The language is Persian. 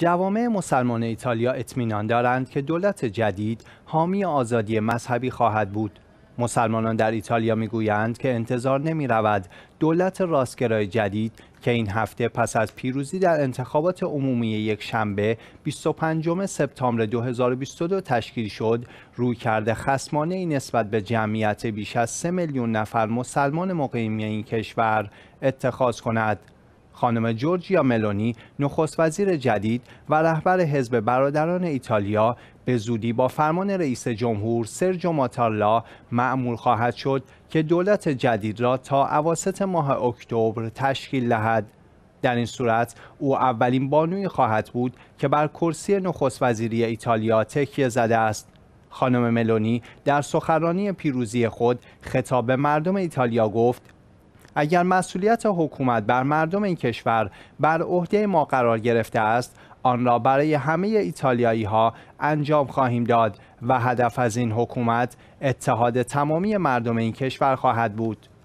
جوامع مسلمان ایتالیا اطمینان دارند که دولت جدید حامی آزادی مذهبی خواهد بود. مسلمانان در ایتالیا میگویند که انتظار نمی رود دولت راستگرای جدید که این هفته پس از پیروزی در انتخابات عمومی یک شنبه 25 سپتامبر 2022 تشکیل شد روی کرده خسمانه ای نسبت به جمعیت بیش از 3 میلیون نفر مسلمان مقیمی این کشور اتخاذ کند. خانم جورجیا ملونی نخست وزیر جدید و رهبر حزب برادران ایتالیا به زودی با فرمان رئیس جمهور سرجو ماتارلا معمول خواهد شد که دولت جدید را تا اواسط ماه اکتبر تشکیل دهد. در این صورت او اولین بانوی خواهد بود که بر کرسی نخست وزیری ایتالیا تکیه زده است. خانم ملونی در سخنرانی پیروزی خود خطاب به مردم ایتالیا گفت اگر مسئولیت حکومت بر مردم این کشور بر عهده ما قرار گرفته است آن را برای همه ایتالیایی ها انجام خواهیم داد و هدف از این حکومت اتحاد تمامی مردم این کشور خواهد بود